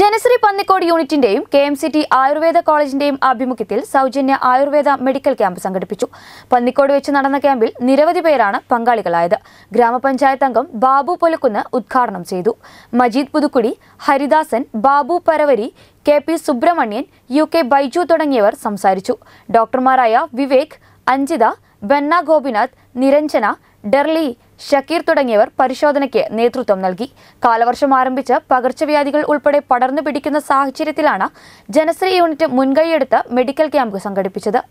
ജനശ്രീ പന്നിക്കോട് യൂണിറ്റിന്റെയും K M C T Ayurveda കോളേജിന്റെയും ആഭിമുഖ്യത്തിൽ സൗജന്യ ആയുർവേദ മെഡിക്കൽ ക്യാമ്പ് സംഘടിപ്പിച്ചു പന്നിക്കോട് വെച്ച് നടന്ന ക്യാമ്പിൽ നിരവധി പേരാണ് പങ്കാളികളായത് ഗ്രാമപഞ്ചായത്ത് അംഗം ബാബു പൊലുക്കുന്ന് ഉദ്ഘാടനം ചെയ്തു Majeed Puthukudi Haridasan Babu Paravari K P Subramanian U K Baiju തുടങ്ങിയവർ സംസാരിച്ചു ഡോക്ടർമാരായ വിവേക് അഞ്ജിത ബെന്ന ഗോപിനാഥ് നിരഞ്ജന ഡെർലി ഷക്കീർ തുടങ്ങിയവർ പരിശോധനയ്ക്ക് നേതൃത്വം നൽകി കാലവർഷം ആരംഭിച്ച് പകർച്ചവ്യാധികൾ ഉൾപ്പെടെ പടർന്നു പിടിക്കുന്ന സാഹചര്യത്തിലാണ് ജനശ്രീ യൂണിറ്റ് മുൻകൈയെടുത്ത് മെഡിക്കൽ ക്യാമ്പ് സംഘടിപ്പിച്ചത്